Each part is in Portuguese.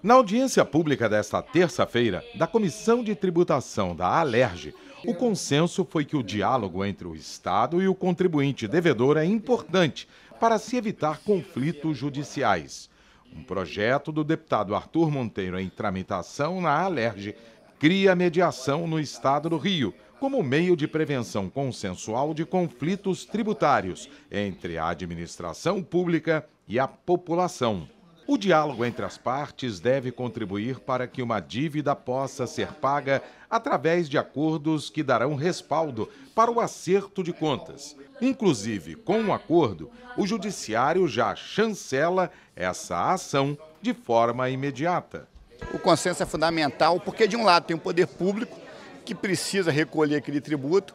Na audiência pública desta terça-feira, da Comissão de Tributação da Alerj, o consenso foi que o diálogo entre o Estado e o contribuinte devedor é importante para se evitar conflitos judiciais. Um projeto do deputado Arthur Monteiro em tramitação na Alerj cria mediação no Estado do Rio como meio de prevenção consensual de conflitos tributários entre a administração pública e a população. O diálogo entre as partes deve contribuir para que uma dívida possa ser paga através de acordos que darão respaldo para o acerto de contas. Inclusive, com o um acordo, o Judiciário já chancela essa ação de forma imediata. O consenso é fundamental porque, de um lado, tem o poder público, que precisa recolher aquele tributo,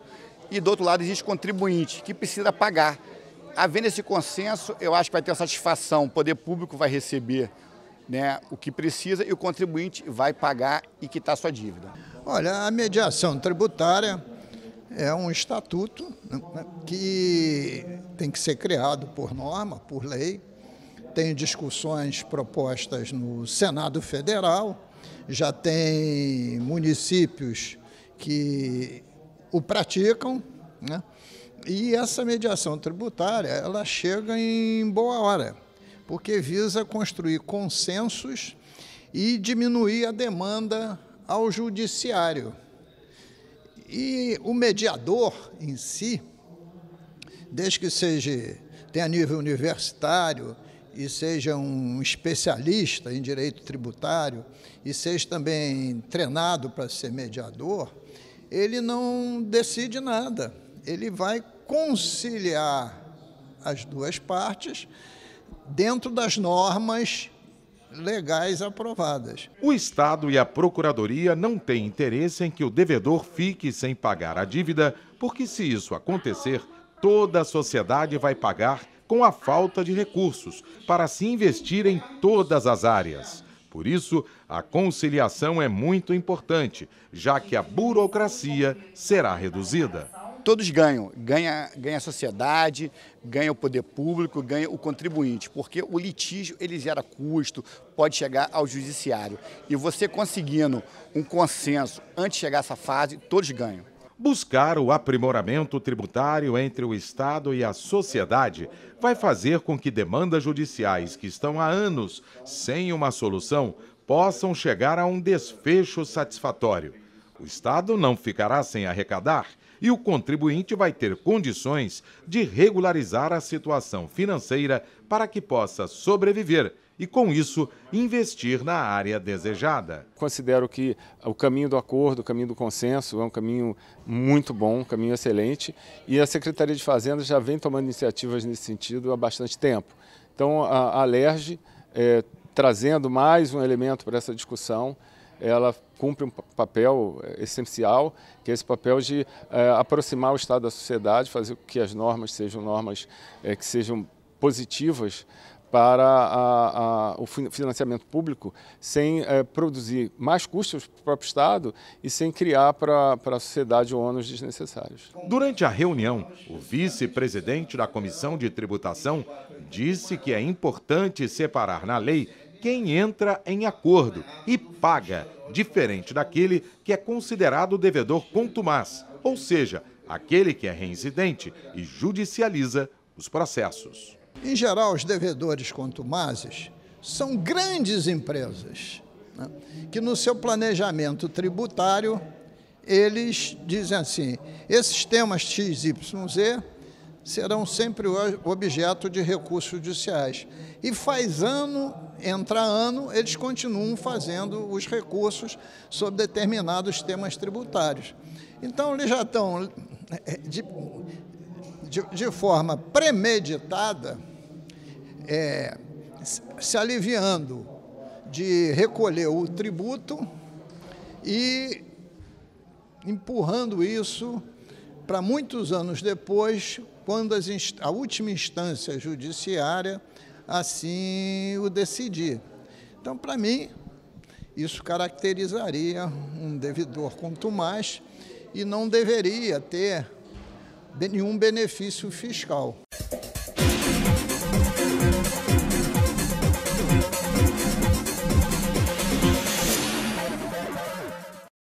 e do outro lado, existe o contribuinte, que precisa pagar havendo esse consenso, eu acho que vai ter satisfação, o poder público vai receber né, o que precisa e o contribuinte vai pagar e quitar sua dívida. Olha, a mediação tributária é um estatuto né, que tem que ser criado por norma, por lei. Tem discussões propostas no Senado Federal, já tem municípios que o praticam, né? E essa mediação tributária, ela chega em boa hora, porque visa construir consensos e diminuir a demanda ao judiciário. E o mediador em si, desde que seja tenha nível universitário e seja um especialista em direito tributário e seja também treinado para ser mediador, ele não decide nada. Ele vai conciliar as duas partes dentro das normas legais aprovadas. O Estado e a Procuradoria não têm interesse em que o devedor fique sem pagar a dívida, porque se isso acontecer, toda a sociedade vai pagar com a falta de recursos para se investir em todas as áreas. Por isso, a conciliação é muito importante, já que a burocracia será reduzida todos ganham. Ganha, ganha a sociedade, ganha o poder público, ganha o contribuinte, porque o litígio ele gera custo, pode chegar ao judiciário. E você conseguindo um consenso antes de chegar a essa fase, todos ganham. Buscar o aprimoramento tributário entre o Estado e a sociedade vai fazer com que demandas judiciais que estão há anos sem uma solução possam chegar a um desfecho satisfatório. O Estado não ficará sem arrecadar e o contribuinte vai ter condições de regularizar a situação financeira para que possa sobreviver e, com isso, investir na área desejada. Considero que o caminho do acordo, o caminho do consenso, é um caminho muito bom, um caminho excelente, e a Secretaria de Fazenda já vem tomando iniciativas nesse sentido há bastante tempo. Então, a, Alerj, é, trazendo mais um elemento para essa discussão, ela cumpre um papel eh, essencial, que é esse papel de é, aproximar o Estado da sociedade, fazer com que as normas sejam normas é, que sejam positivas para a, a, o financiamento público, sem é, produzir mais custos para o próprio Estado e sem criar para, para a sociedade ônus desnecessários. Durante a reunião, o vice-presidente da Comissão de Tributação disse que é importante separar na lei quem entra em acordo e paga, diferente daquele que é considerado devedor contumaz, ou seja, aquele que é reincidente e judicializa os processos. Em geral, os devedores contumazes são grandes empresas né, que, no seu planejamento tributário, eles dizem assim: esses temas X, Y, Z serão sempre objeto de recursos judiciais. E faz ano, entra ano, eles continuam fazendo os recursos sobre determinados temas tributários. Então, eles já estão, é, de, de, de forma premeditada, é, se aliviando de recolher o tributo e empurrando isso para muitos anos depois, quando a última instância judiciária assim o decidir. Então, para mim, isso caracterizaria um devedor contumaz e não deveria ter nenhum benefício fiscal.